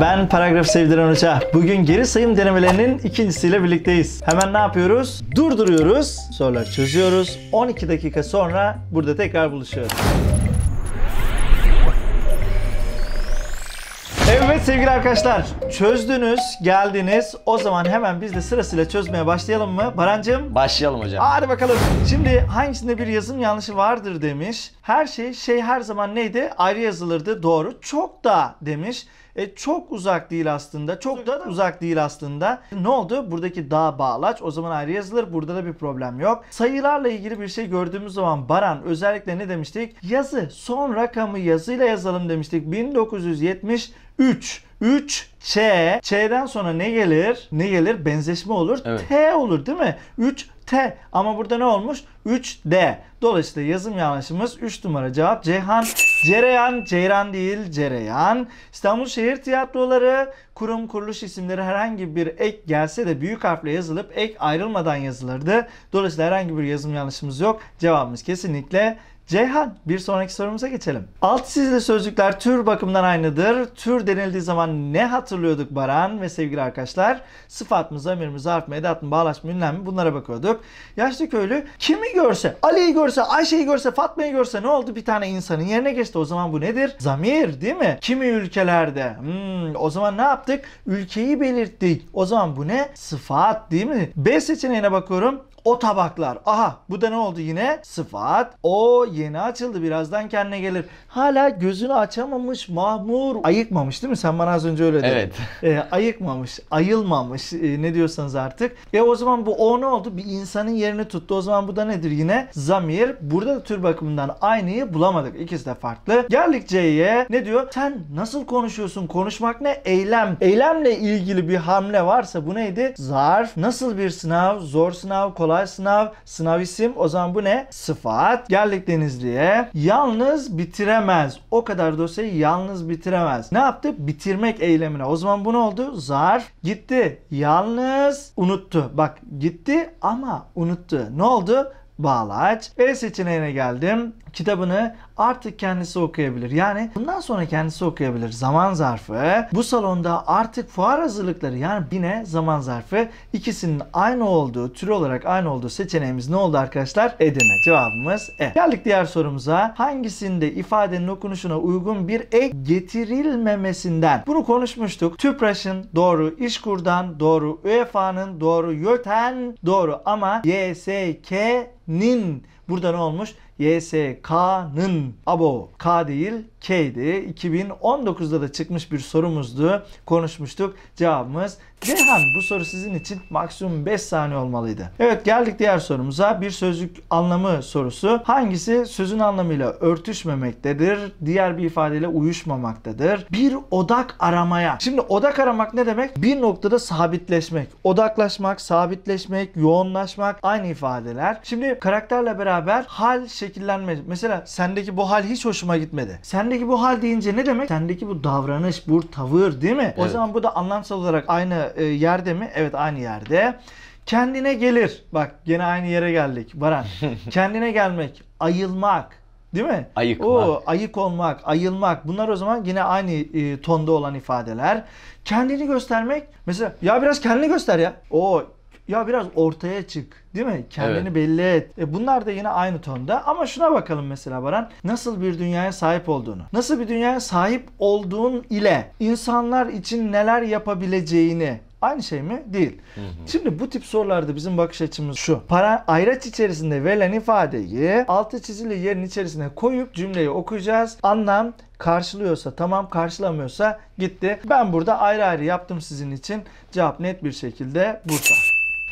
Ben Paragraf Sevdiren Hoca. Bugün geri sayım denemelerinin ikincisiyle birlikteyiz. Hemen ne yapıyoruz? Durduruyoruz. Soruları çözüyoruz. 12 dakika sonra burada tekrar buluşuyoruz. Evet sevgili arkadaşlar çözdünüz geldiniz o zaman hemen biz de sırasıyla çözmeye başlayalım mı Barancım? Başlayalım hocam. Hadi bakalım. Şimdi hangisinde bir yazım yanlışı vardır demiş. Her şey şey her zaman neydi? Ayrı yazılırdı. Doğru. Çok da demiş. E, çok uzak değil aslında. Çok da uzak değil aslında. Ne oldu? Buradaki da bağlaç o zaman ayrı yazılır. Burada da bir problem yok. Sayılarla ilgili bir şey gördüğümüz zaman Baran özellikle ne demiştik? Yazı. Son rakamı yazıyla yazalım demiştik. 1973 3 Ç. Ç'den sonra ne gelir? Ne gelir? Benzeşme olur. Evet. T olur değil mi? 3 T ama burada ne olmuş? 3D. Dolayısıyla yazım yanlışımız 3 numara cevap Ceyhan. Cereyan, Ceyran değil Cereyan. İstanbul Şehir Tiyatroları kurum kuruluş isimleri herhangi bir ek gelse de büyük harfle yazılıp ek ayrılmadan yazılırdı. Dolayısıyla herhangi bir yazım yanlışımız yok. Cevabımız kesinlikle Ceyhan bir sonraki sorumuza geçelim. Alt sizde sözcükler tür bakımından aynıdır. Tür denildiği zaman ne hatırlıyorduk Baran ve sevgili arkadaşlar? Sıfat mı, zamir mi, zarf mı, edat mı, bağlaç mı, ünlem mi bunlara bakıyorduk yok. Yaşlı köylü kimi görse, Ali'yi görse, Ayşe'yi görse, Fatma'yı görse ne oldu? Bir tane insanın yerine geçti. O zaman bu nedir? Zamir değil mi? Kimi ülkelerde? Hmm, o zaman ne yaptık? Ülkeyi belirttik. O zaman bu ne? Sıfat değil mi? B seçeneğine bakıyorum o tabaklar. Aha bu da ne oldu yine? Sıfat. O yeni açıldı birazdan kendine gelir. Hala gözünü açamamış mahmur. Ayıkmamış değil mi? Sen bana az önce öyle dedin. Evet. E, ayıkmamış, ayılmamış e, ne diyorsanız artık. E o zaman bu o ne oldu? Bir insanın yerini tuttu. O zaman bu da nedir yine? Zamir. Burada da tür bakımından aynıyı bulamadık. İkisi de farklı. Geldik C'ye. Ne diyor? Sen nasıl konuşuyorsun? Konuşmak ne? Eylem. Eylemle ilgili bir hamle varsa bu neydi? Zarf. Nasıl bir sınav? Zor sınav, kolay kolay sınav. Sınav isim. O zaman bu ne? Sıfat. Geldik Denizli'ye. Yalnız bitiremez. O kadar dosyayı yalnız bitiremez. Ne yaptı? Bitirmek eylemine. O zaman bu ne oldu? Zarf gitti. Yalnız unuttu. Bak gitti ama unuttu. Ne oldu? Bağlaç. B e seçeneğine geldim kitabını artık kendisi okuyabilir. Yani bundan sonra kendisi okuyabilir. Zaman zarfı bu salonda artık fuar hazırlıkları yani bine zaman zarfı ikisinin aynı olduğu tür olarak aynı olduğu seçeneğimiz ne oldu arkadaşlar? Edirne. Cevabımız E. Geldik diğer sorumuza. Hangisinde ifadenin okunuşuna uygun bir e getirilmemesinden? Bunu konuşmuştuk. TÜPRAŞ'ın doğru, İşkur'dan doğru, UEFA'nın doğru, YÖTEN doğru ama YSK'nin burada ne olmuş? YSK'nın abo K değil K'ydi. 2019'da da çıkmış bir sorumuzdu. Konuşmuştuk. Cevabımız Ceyhan bu soru sizin için maksimum 5 saniye olmalıydı. Evet geldik diğer sorumuza. Bir sözcük anlamı sorusu. Hangisi sözün anlamıyla örtüşmemektedir? Diğer bir ifadeyle uyuşmamaktadır. Bir odak aramaya. Şimdi odak aramak ne demek? Bir noktada sabitleşmek. Odaklaşmak, sabitleşmek, yoğunlaşmak aynı ifadeler. Şimdi karakterle beraber hal, şekil şekillenme. Mesela sendeki bu hal hiç hoşuma gitmedi. Sendeki bu hal deyince ne demek? Sendeki bu davranış, bu tavır değil mi? Evet. O zaman bu da anlamsal olarak aynı e, yerde mi? Evet aynı yerde. Kendine gelir. Bak gene aynı yere geldik Baran. Kendine gelmek, ayılmak, Değil mi? Ayıkmak. O ayık olmak, ayılmak. Bunlar o zaman yine aynı e, tonda olan ifadeler. Kendini göstermek. Mesela ya biraz kendini göster ya. O ya biraz ortaya çık değil mi? Kendini evet. belli et. E bunlar da yine aynı tonda ama şuna bakalım mesela Baran. Nasıl bir dünyaya sahip olduğunu. Nasıl bir dünyaya sahip olduğun ile insanlar için neler yapabileceğini Aynı şey mi? Değil. Hı hı. Şimdi bu tip sorularda bizim bakış açımız şu. Para ayraç içerisinde verilen ifadeyi altı çizili yerin içerisine koyup cümleyi okuyacağız. Anlam karşılıyorsa tamam karşılamıyorsa gitti. Ben burada ayrı ayrı yaptım sizin için. Cevap net bir şekilde burada.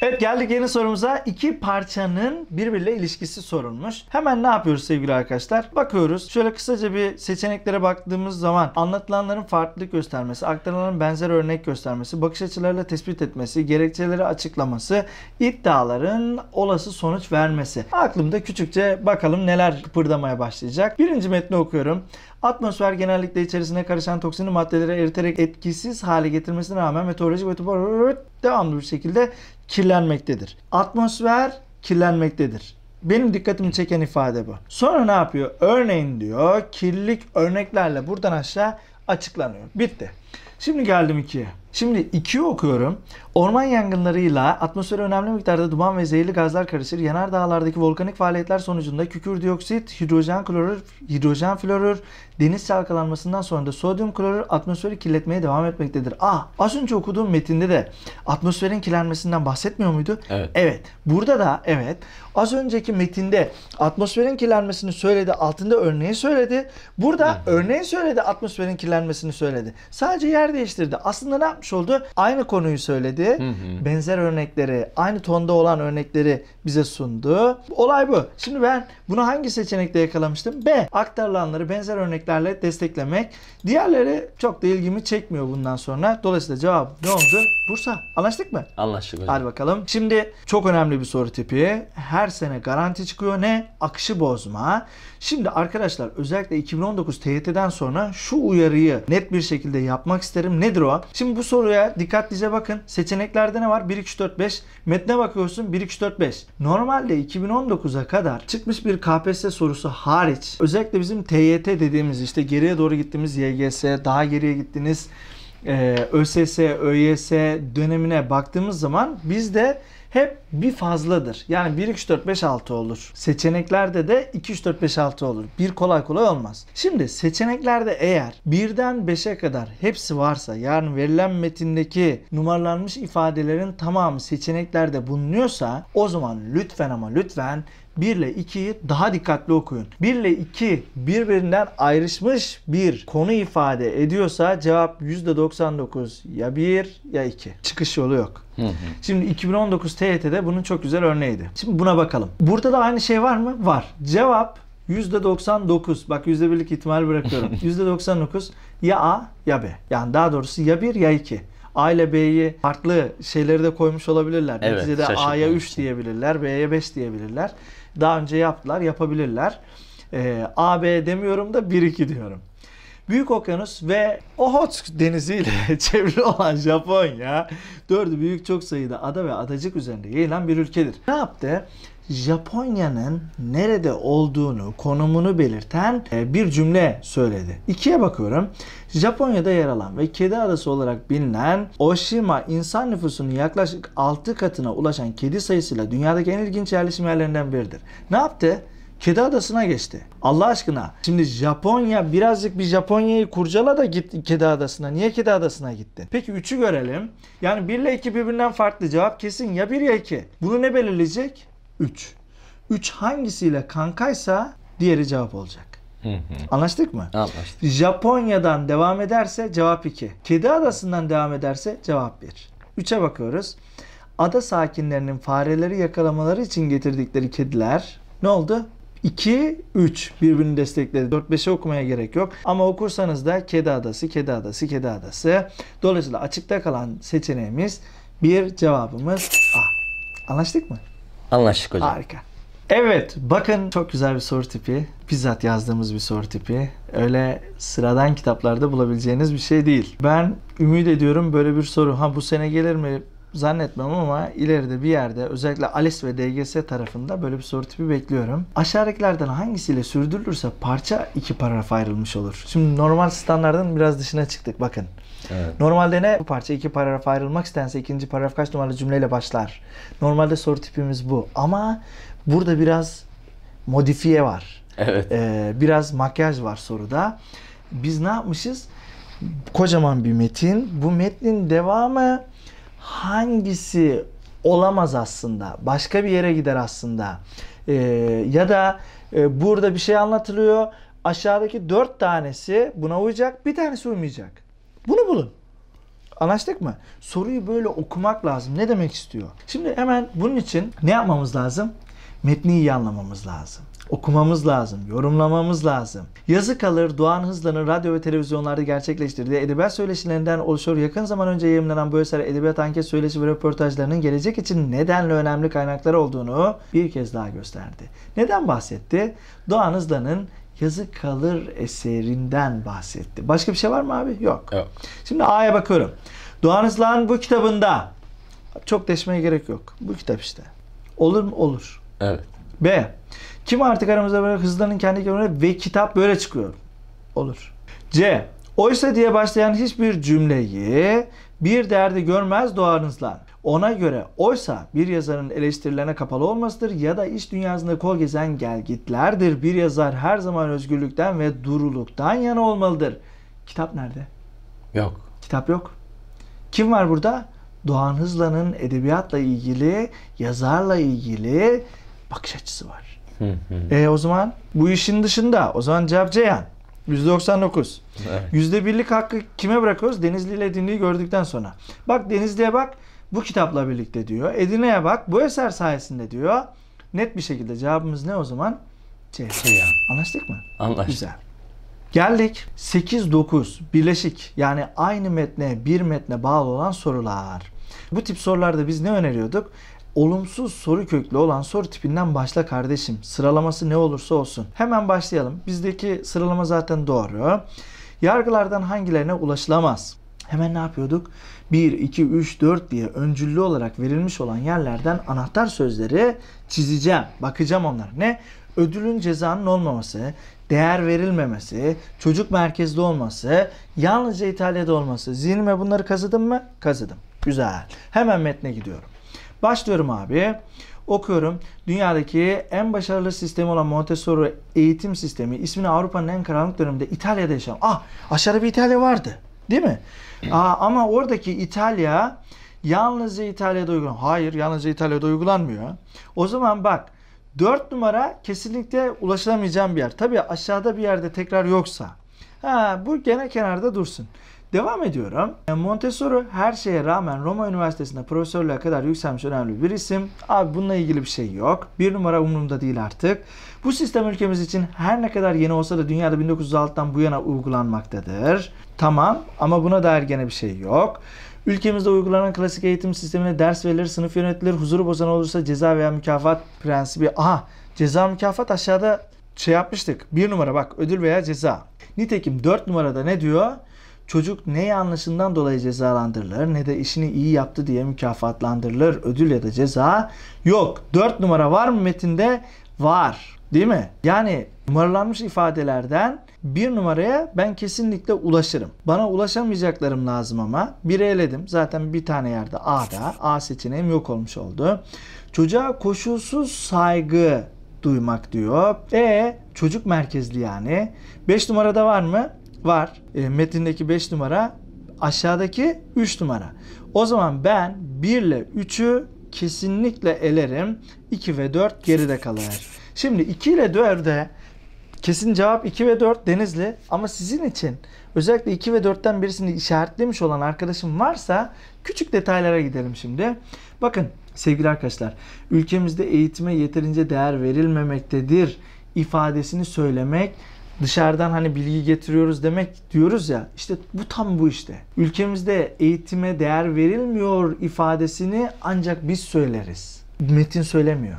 Evet geldik yeni sorumuza. İki parçanın birbiriyle ilişkisi sorulmuş. Hemen ne yapıyoruz sevgili arkadaşlar? Bakıyoruz. Şöyle kısaca bir seçeneklere baktığımız zaman anlatılanların farklılık göstermesi, aktarılanların benzer örnek göstermesi, bakış açılarıyla tespit etmesi, gerekçeleri açıklaması, iddiaların olası sonuç vermesi. Aklımda küçükçe bakalım neler kıpırdamaya başlayacak. Birinci metni okuyorum. Atmosfer genellikle içerisine karışan toksinli maddeleri eriterek etkisiz hale getirmesine rağmen meteorolojik ve devamlı bir şekilde kirlenmektedir. Atmosfer kirlenmektedir. Benim dikkatimi çeken ifade bu. Sonra ne yapıyor? Örneğin diyor kirlilik örneklerle buradan aşağı açıklanıyor. Bitti. Şimdi geldim ikiye. Şimdi 2'yi okuyorum. Orman yangınlarıyla atmosfere önemli miktarda duman ve zehirli gazlar karışır. Yanar dağlardaki volkanik faaliyetler sonucunda kükür dioksit, hidrojen klorür, hidrojen florür, deniz çalkalanmasından sonra da sodyum klorür atmosferi kirletmeye devam etmektedir. Ah, az önce okuduğum metinde de atmosferin kirlenmesinden bahsetmiyor muydu? Evet. Evet. Burada da evet. Az önceki metinde atmosferin kirlenmesini söyledi, altında örneği söyledi. Burada örneği söyledi, atmosferin kirlenmesini söyledi. Sadece yer değiştirdi. Aslında ne yapmış oldu? Aynı konuyu söyledi. Hı hı. Benzer örnekleri, aynı tonda olan örnekleri bize sundu. Olay bu. Şimdi ben bunu hangi seçenekte yakalamıştım? B. Aktarılanları benzer örneklerle desteklemek. Diğerleri çok da ilgimi çekmiyor bundan sonra. Dolayısıyla cevap ne oldu? Bursa. Anlaştık mı? Anlaştık hocam. Hadi bakalım. Şimdi çok önemli bir soru tipi. Her sene garanti çıkıyor. Ne? Akışı bozma. Şimdi arkadaşlar özellikle 2019 TYT'den sonra şu uyarıyı net bir şekilde yapmak isterim. Nedir o? Şimdi bu soruya dikkatlice bakın. Seçeneklerde ne var? 1, 2, 3, 4, 5. Metne bakıyorsun 1, 2, 3, 4, 5. Normalde 2019'a kadar çıkmış bir KPSS sorusu hariç özellikle bizim TYT dediğimiz işte geriye doğru gittiğimiz YGS, daha geriye gittiğiniz e, ÖSS, ÖYS dönemine baktığımız zaman bizde hep bir fazladır. Yani 1, 2, 3, 4, 5, 6 olur. Seçeneklerde de 2, 3, 4, 5, 6 olur. Bir kolay kolay olmaz. Şimdi seçeneklerde eğer 1'den 5'e kadar hepsi varsa yani verilen metindeki numaralanmış ifadelerin tamamı seçeneklerde bulunuyorsa o zaman lütfen ama lütfen 1 ile 2'yi daha dikkatli okuyun. 1 ile 2 birbirinden ayrışmış bir konu ifade ediyorsa cevap %99 ya 1 ya 2. Çıkış yolu yok. Şimdi 2019 TYT'de bunun çok güzel örneğiydi. Şimdi buna bakalım. Burada da aynı şey var mı? Var. Cevap %99 bak %1'lik ihtimal bırakıyorum. %99 ya A ya B. Yani daha doğrusu ya 1 ya 2. A ile B'yi farklı şeyleri de koymuş olabilirler. Evet, Neticede A'ya 3 diyebilirler, B'ye 5 diyebilirler. Daha önce yaptılar, yapabilirler. E, ee, AB demiyorum da 1-2 diyorum. Büyük Okyanus ve Ohotsk Denizi ile çevrili olan Japonya dördü büyük çok sayıda ada ve adacık üzerinde yayılan bir ülkedir. Ne yaptı? Japonya'nın nerede olduğunu, konumunu belirten e, bir cümle söyledi. İkiye bakıyorum. Japonya'da yer alan ve kedi adası olarak bilinen Oshima insan nüfusunun yaklaşık 6 katına ulaşan kedi sayısıyla dünyadaki en ilginç yerleşim yerlerinden biridir. Ne yaptı? Kedi Adası'na geçti. Allah aşkına. Şimdi Japonya birazcık bir Japonya'yı kurcala da git Kedi Adası'na. Niye Kedi Adası'na gitti? Peki üçü görelim. Yani 1 ile 2 birbirinden farklı cevap kesin. Ya 1 ya 2. Bunu ne belirleyecek? 3. 3 hangisiyle kankaysa diğeri cevap olacak. Anlaştık mı? Anlaştık. Japonya'dan devam ederse cevap 2. Kedi Adası'ndan devam ederse cevap 1. 3'e bakıyoruz. Ada sakinlerinin fareleri yakalamaları için getirdikleri kediler ne oldu? 2, 3 birbirini destekledi. 4-5'e okumaya gerek yok. Ama okursanız da kedi adası, kedi adası, kedi adası. Dolayısıyla açıkta kalan seçeneğimiz bir cevabımız A. Anlaştık mı? Anlaştık hocam. Harika. Evet bakın çok güzel bir soru tipi. Bizzat yazdığımız bir soru tipi. Öyle sıradan kitaplarda bulabileceğiniz bir şey değil. Ben ümit ediyorum böyle bir soru. Ha bu sene gelir mi zannetmem ama ileride bir yerde özellikle ALES ve DGS tarafında böyle bir soru tipi bekliyorum. Aşağıdakilerden hangisiyle sürdürülürse parça iki paragraf ayrılmış olur. Şimdi normal standartın biraz dışına çıktık bakın. Evet. Normalde ne? Bu parça iki paragraf ayrılmak istense ikinci paragraf kaç numaralı cümleyle başlar. Normalde soru tipimiz bu. Ama burada biraz modifiye var. Evet. Ee, biraz makyaj var soruda. Biz ne yapmışız? Kocaman bir metin. Bu metnin devamı hangisi olamaz aslında. Başka bir yere gider aslında. Ee, ya da e, burada bir şey anlatılıyor. Aşağıdaki dört tanesi buna uyacak, bir tanesi uymayacak. Bunu bulun. Anlaştık mı? Soruyu böyle okumak lazım. Ne demek istiyor? Şimdi hemen bunun için ne yapmamız lazım? Metni iyi anlamamız lazım okumamız lazım, yorumlamamız lazım. Yazı kalır Doğan Hızlan'ın radyo ve televizyonlarda gerçekleştirdiği edebiyat söyleşilerinden oluşuyor. Yakın zaman önce yayınlanan bu eser edebiyat anket söyleşi ve röportajlarının gelecek için nedenle önemli kaynaklar olduğunu bir kez daha gösterdi. Neden bahsetti? Doğan Hızlan'ın Yazı Kalır eserinden bahsetti. Başka bir şey var mı abi? Yok. Yok. Şimdi A'ya bakıyorum. Doğan Hızlan bu kitabında çok deşmeye gerek yok. Bu kitap işte. Olur mu? Olur. Evet. B. Kim artık aramızda böyle hızlanın kendi kendine ve kitap böyle çıkıyor. Olur. C. Oysa diye başlayan hiçbir cümleyi bir derdi görmez doğarınızlar. Ona göre oysa bir yazarın eleştirilene kapalı olmasıdır ya da iş dünyasında kol gezen gelgitlerdir. Bir yazar her zaman özgürlükten ve duruluktan yana olmalıdır. Kitap nerede? Yok. Kitap yok. Kim var burada? Doğan Hızlan'ın edebiyatla ilgili, yazarla ilgili bakış açısı var. e, o zaman bu işin dışında o zaman cevap Cevceyan %99. Evet. %1'lik hakkı kime bırakıyoruz? Denizli ile Edirne'yi gördükten sonra. Bak Denizli'ye bak bu kitapla birlikte diyor. Edirne'ye bak bu eser sayesinde diyor. Net bir şekilde cevabımız ne o zaman? C. Anlaştık mı? Anlaştık. Güzel. Geldik 8-9 birleşik yani aynı metne bir metne bağlı olan sorular. Bu tip sorularda biz ne öneriyorduk? Olumsuz soru köklü olan soru tipinden başla kardeşim. Sıralaması ne olursa olsun. Hemen başlayalım. Bizdeki sıralama zaten doğru. Yargılardan hangilerine ulaşılamaz? Hemen ne yapıyorduk? 1, 2, 3, 4 diye öncüllü olarak verilmiş olan yerlerden anahtar sözleri çizeceğim. Bakacağım onlara. Ne? Ödülün cezanın olmaması, değer verilmemesi, çocuk merkezli olması, yalnızca İtalya'da olması. Zihnime bunları kazıdım mı? Kazıdım. Güzel. Hemen metne gidiyorum. Başlıyorum abi. Okuyorum. Dünyadaki en başarılı sistemi olan Montessori eğitim sistemi ismini Avrupa'nın en karanlık döneminde İtalya'da yaşayan. Ah aşağıda bir İtalya vardı. Değil mi? Aa, ama oradaki İtalya yalnızca İtalya'da uygulan. Hayır yalnızca İtalya'da uygulanmıyor. O zaman bak 4 numara kesinlikle ulaşılamayacağım bir yer. Tabii aşağıda bir yerde tekrar yoksa. Ha, bu gene kenarda dursun. Devam ediyorum. E, Montessori her şeye rağmen Roma Üniversitesi'nde profesörlüğe kadar yükselmiş önemli bir isim. Abi bununla ilgili bir şey yok. Bir numara umurumda değil artık. Bu sistem ülkemiz için her ne kadar yeni olsa da dünyada 1906'dan bu yana uygulanmaktadır. Tamam ama buna dair gene bir şey yok. Ülkemizde uygulanan klasik eğitim sistemine ders verilir, sınıf yönetilir, huzuru bozan olursa ceza veya mükafat prensibi. Aha ceza mükafat aşağıda şey yapmıştık. Bir numara bak ödül veya ceza. Nitekim 4 numarada ne diyor? çocuk ne yanlışından dolayı cezalandırılır ne de işini iyi yaptı diye mükafatlandırılır. Ödül ya da ceza yok. 4 numara var mı metinde? Var. Değil mi? Yani numaralanmış ifadelerden bir numaraya ben kesinlikle ulaşırım. Bana ulaşamayacaklarım lazım ama. Biri eledim. Zaten bir tane yerde A'da. A seçeneğim yok olmuş oldu. Çocuğa koşulsuz saygı duymak diyor. E çocuk merkezli yani. 5 numarada var mı? var. E, metindeki 5 numara aşağıdaki 3 numara. O zaman ben 1 ile 3'ü kesinlikle elerim. 2 ve 4 geride kalır. Şimdi 2 ile 4'e kesin cevap 2 ve 4 Denizli ama sizin için özellikle 2 ve 4'ten birisini işaretlemiş olan arkadaşım varsa küçük detaylara gidelim şimdi. Bakın sevgili arkadaşlar ülkemizde eğitime yeterince değer verilmemektedir ifadesini söylemek dışarıdan hani bilgi getiriyoruz demek diyoruz ya işte bu tam bu işte. Ülkemizde eğitime değer verilmiyor ifadesini ancak biz söyleriz. Metin söylemiyor.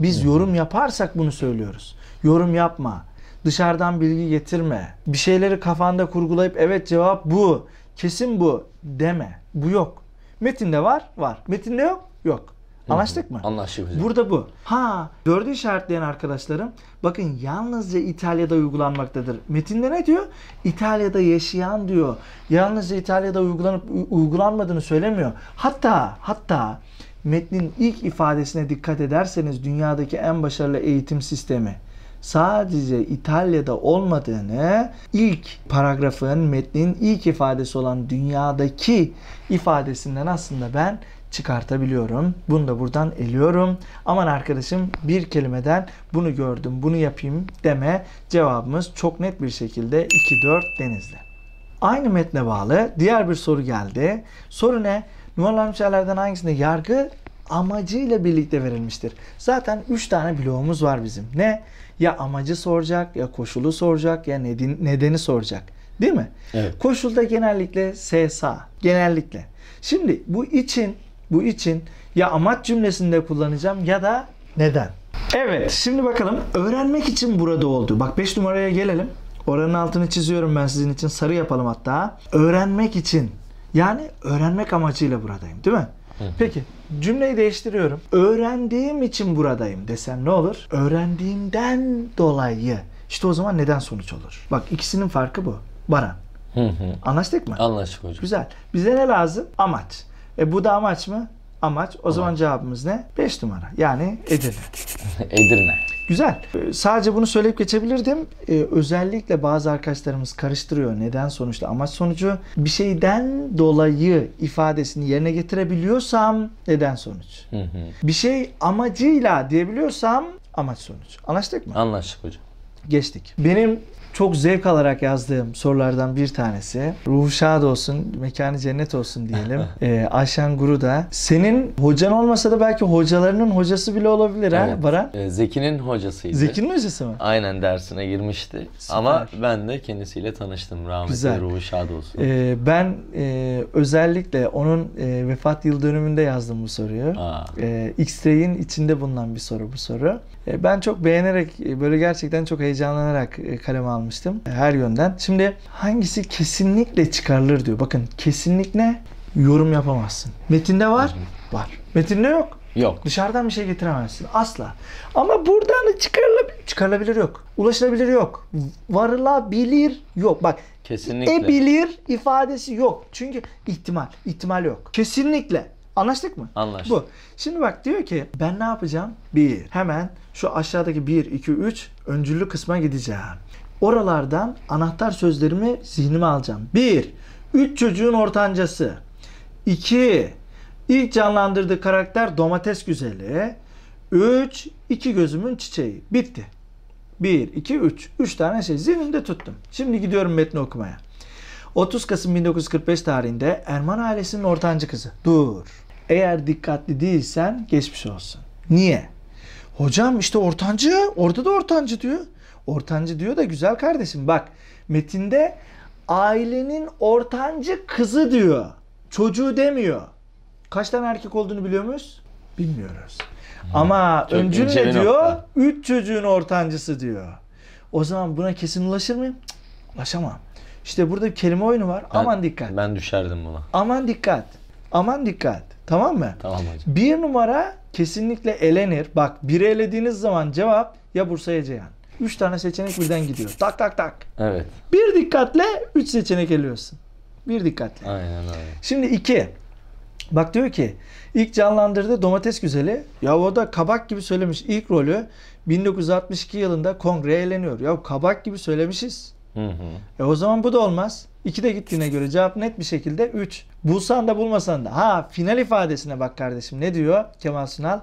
Biz yorum yaparsak bunu söylüyoruz. Yorum yapma. Dışarıdan bilgi getirme. Bir şeyleri kafanda kurgulayıp evet cevap bu. Kesin bu deme. Bu yok. Metinde var, var. Metinde yok, yok. Anlaştık mı? Anlaştık hocam. Burada bu. Ha dördü işaretleyen arkadaşlarım bakın yalnızca İtalya'da uygulanmaktadır. Metinde ne diyor? İtalya'da yaşayan diyor. Yalnızca İtalya'da uygulanıp uygulanmadığını söylemiyor. Hatta hatta metnin ilk ifadesine dikkat ederseniz dünyadaki en başarılı eğitim sistemi sadece İtalya'da olmadığını ilk paragrafın metnin ilk ifadesi olan dünyadaki ifadesinden aslında ben çıkartabiliyorum. Bunu da buradan eliyorum. Aman arkadaşım bir kelimeden bunu gördüm, bunu yapayım deme. Cevabımız çok net bir şekilde 2-4 Denizli. Aynı metne bağlı diğer bir soru geldi. Soru ne? Numaralı yerlerden hangisinde yargı amacıyla birlikte verilmiştir. Zaten 3 tane bloğumuz var bizim. Ne? Ya amacı soracak, ya koşulu soracak, ya nedeni, nedeni soracak. Değil mi? Evet. Koşulda genellikle SSA. Genellikle. Şimdi bu için bu için ya amaç cümlesinde kullanacağım ya da neden. Evet şimdi bakalım öğrenmek için burada oldu. Bak 5 numaraya gelelim. Oranın altını çiziyorum ben sizin için. Sarı yapalım hatta. Öğrenmek için. Yani öğrenmek amacıyla buradayım değil mi? Peki cümleyi değiştiriyorum. Öğrendiğim için buradayım desem ne olur? Öğrendiğimden dolayı. İşte o zaman neden sonuç olur? Bak ikisinin farkı bu. Baran. Anlaştık mı? Anlaştık hocam. Güzel. Bize ne lazım? Amaç. E bu da amaç mı? Amaç. O zaman amaç. cevabımız ne? 5 numara. Yani Edirne. Edirne. Güzel. E, sadece bunu söyleyip geçebilirdim. Ee, özellikle bazı arkadaşlarımız karıştırıyor. Neden sonuçla amaç sonucu. Bir şeyden dolayı ifadesini yerine getirebiliyorsam neden sonuç. Hı hı. Bir şey amacıyla diyebiliyorsam amaç sonuç. Anlaştık mı? Anlaştık hocam. Geçtik. Benim çok zevk alarak yazdığım sorulardan bir tanesi. Ruhu şad olsun, mekanı cennet olsun diyelim. e, Ayşen Guru da. Senin hocan olmasa da belki hocalarının hocası bile olabilir evet. ha Baran? E, Zeki'nin hocasıydı. Zeki'nin hocası mı? Aynen dersine girmişti. Süper. Ama ben de kendisiyle tanıştım. Rahmetli Güzel. ruhu şad olsun. E, ben e, özellikle onun e, vefat yıl dönümünde yazdım bu soruyu. E, X-Ray'in içinde bulunan bir soru bu soru. E, ben çok beğenerek e, böyle gerçekten çok heyecanlanarak e, kaleme almıştım her yönden. Şimdi hangisi kesinlikle çıkarılır diyor. Bakın kesinlikle yorum yapamazsın. Metinde var, var. Metinde yok. Yok. Dışarıdan bir şey getiremezsin. Asla. Ama buradan çıkarılabilir, çıkarılabilir yok. Ulaşılabilir yok. Varılabilir yok. Bak Kesinlikle. bilir ifadesi yok. Çünkü ihtimal, ihtimal yok. Kesinlikle Anlaştık mı? Anlaştık. Bu. Şimdi bak diyor ki ben ne yapacağım? Bir. Hemen şu aşağıdaki bir iki üç öncüllü kısma gideceğim. Oralardan anahtar sözlerimi zihnime alacağım. Bir. Üç çocuğun ortancası. İki. İlk canlandırdığı karakter domates güzeli. Üç. iki gözümün çiçeği. Bitti. Bir, iki, üç. Üç tane şey zihnimde tuttum. Şimdi gidiyorum metni okumaya. 30 Kasım 1945 tarihinde Erman ailesinin ortancı kızı. Dur. Eğer dikkatli değilsen geçmiş olsun. Niye? Hocam işte ortancı, orada da ortancı diyor. Ortancı diyor da güzel kardeşim bak metinde ailenin ortancı kızı diyor. Çocuğu demiyor. Kaç tane erkek olduğunu biliyor muyuz? Bilmiyoruz. Hmm. Ama Çok ne diyor? Nokta. Üç çocuğun ortancısı diyor. O zaman buna kesin ulaşır mıyım? Cık, ulaşamam. İşte burada bir kelime oyunu var. Ben, Aman dikkat. Ben düşerdim buna. Aman dikkat. Aman dikkat. Tamam mı? Tamam hocam. Bir numara kesinlikle elenir. Bak biri elediğiniz zaman cevap ya Bursa ya Ceyhan. Üç tane seçenek birden gidiyor. Tak tak tak. Evet. Bir dikkatle üç seçenek eliyorsun. Bir dikkatle. Aynen aynen. Şimdi iki. Bak diyor ki ilk canlandırdı domates güzeli. Ya o da kabak gibi söylemiş ilk rolü 1962 yılında Kongre eğleniyor. Ya kabak gibi söylemişiz. Hı hı. E o zaman bu da olmaz. İki de gittiğine göre cevap net bir şekilde 3. Bulsan da bulmasan da. Ha final ifadesine bak kardeşim ne diyor Kemal Sunal?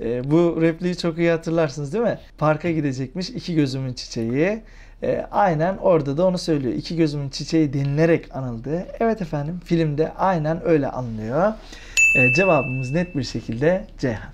E, bu repliği çok iyi hatırlarsınız değil mi? Parka gidecekmiş iki gözümün çiçeği. E, aynen orada da onu söylüyor. İki gözümün çiçeği denilerek anıldı. Evet efendim filmde aynen öyle anılıyor. E, cevabımız net bir şekilde Ceyhan.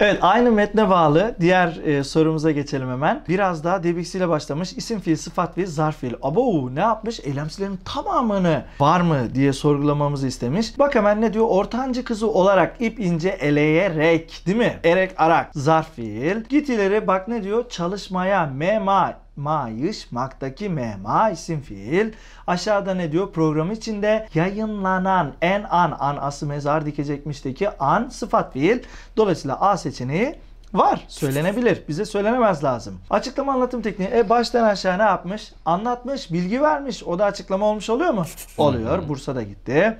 Evet aynı metne bağlı diğer e, sorumuza geçelim hemen. Biraz daha debiksiyle başlamış. İsim fiil, sıfat fiil, zarf fiil. Abo ne yapmış? Eylemsilerin tamamını var mı diye sorgulamamızı istemiş. Bak hemen ne diyor? Ortancı kızı olarak ip ince eleyerek değil mi? Erek arak. Zarf fiil. Git ileri bak ne diyor? Çalışmaya mema Mayış mayışmaktaki mema isim fiil. Aşağıda ne diyor? Program içinde yayınlanan en an anası mezar dikecekmişteki an sıfat fiil. Dolayısıyla A seçeneği Var. Söylenebilir. Bize söylenemez lazım. Açıklama anlatım tekniği. E baştan aşağı ne yapmış? Anlatmış, bilgi vermiş. O da açıklama olmuş oluyor mu? Oluyor. Bursa'da gitti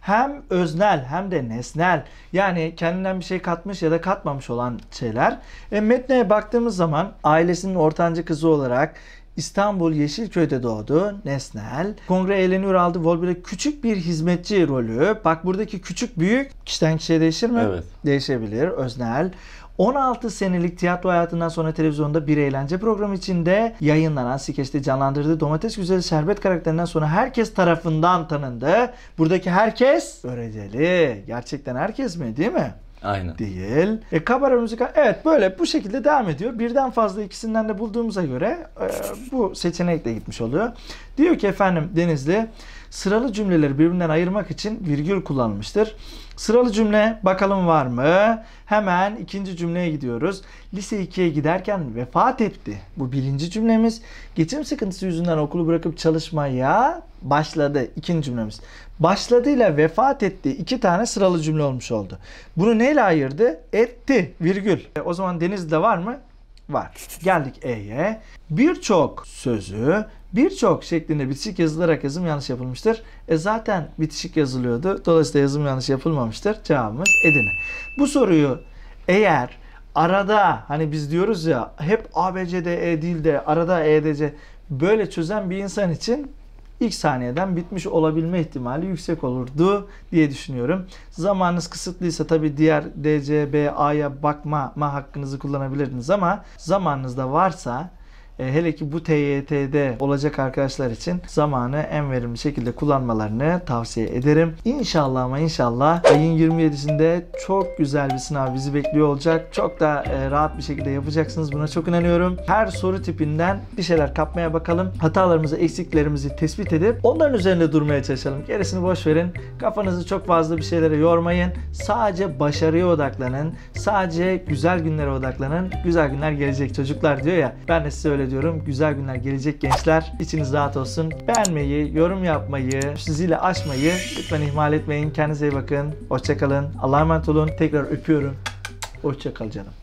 hem öznel hem de nesnel yani kendinden bir şey katmış ya da katmamış olan şeyler. E, metne baktığımız zaman ailesinin ortanca kızı olarak İstanbul Yeşilköy'de doğdu Nesnel. Kongre eğleniyor aldı Volbe'de küçük bir hizmetçi rolü. Bak buradaki küçük büyük kişiden kişiye değişir mi? Evet. Değişebilir. Öznel. 16 senelik tiyatro hayatından sonra televizyonda bir eğlence programı içinde yayınlanan skeçte canlandırdığı Domates Güzeli Şerbet karakterinden sonra herkes tarafından tanındı. Buradaki herkes öreceli. Gerçekten herkes mi değil mi? Aynen. Değil. E, kabare müzika evet böyle bu şekilde devam ediyor. Birden fazla ikisinden de bulduğumuza göre e, bu seçenekle gitmiş oluyor. Diyor ki efendim Denizli sıralı cümleleri birbirinden ayırmak için virgül kullanılmıştır. Sıralı cümle bakalım var mı? Hemen ikinci cümleye gidiyoruz. Lise 2'ye giderken vefat etti. Bu birinci cümlemiz. Geçim sıkıntısı yüzünden okulu bırakıp çalışmaya başladı. İkinci cümlemiz. Başladıyla vefat etti. İki tane sıralı cümle olmuş oldu. Bunu neyle ayırdı? Etti virgül. E, o zaman Denizli'de var mı? Var. Geldik E'ye. Birçok sözü birçok şeklinde bitişik yazılarak yazım yanlış yapılmıştır. E zaten bitişik yazılıyordu. Dolayısıyla yazım yanlış yapılmamıştır. Cevabımız edine. Bu soruyu eğer arada hani biz diyoruz ya hep ABCDE değil de arada EDC böyle çözen bir insan için ilk saniyeden bitmiş olabilme ihtimali yüksek olurdu diye düşünüyorum. Zamanınız kısıtlıysa tabi diğer b DCBA'ya bakma hakkınızı kullanabilirdiniz ama zamanınızda varsa e, hele ki bu TYT'de olacak arkadaşlar için zamanı en verimli şekilde kullanmalarını tavsiye ederim. İnşallah ama inşallah ayın 27'sinde çok güzel bir sınav bizi bekliyor olacak. Çok da e, rahat bir şekilde yapacaksınız. Buna çok inanıyorum. Her soru tipinden bir şeyler kapmaya bakalım. Hatalarımızı, eksiklerimizi tespit edip onların üzerinde durmaya çalışalım. Gerisini boş verin. Kafanızı çok fazla bir şeylere yormayın. Sadece başarıya odaklanın. Sadece güzel günlere odaklanın. Güzel günler gelecek çocuklar diyor ya. Ben de size öyle ediyorum. Güzel günler gelecek gençler. İçiniz rahat olsun. Beğenmeyi, yorum yapmayı, siziyle açmayı lütfen ihmal etmeyin. Kendinize iyi bakın. Hoşçakalın. Allah'a emanet olun. Tekrar öpüyorum. Hoşçakal canım.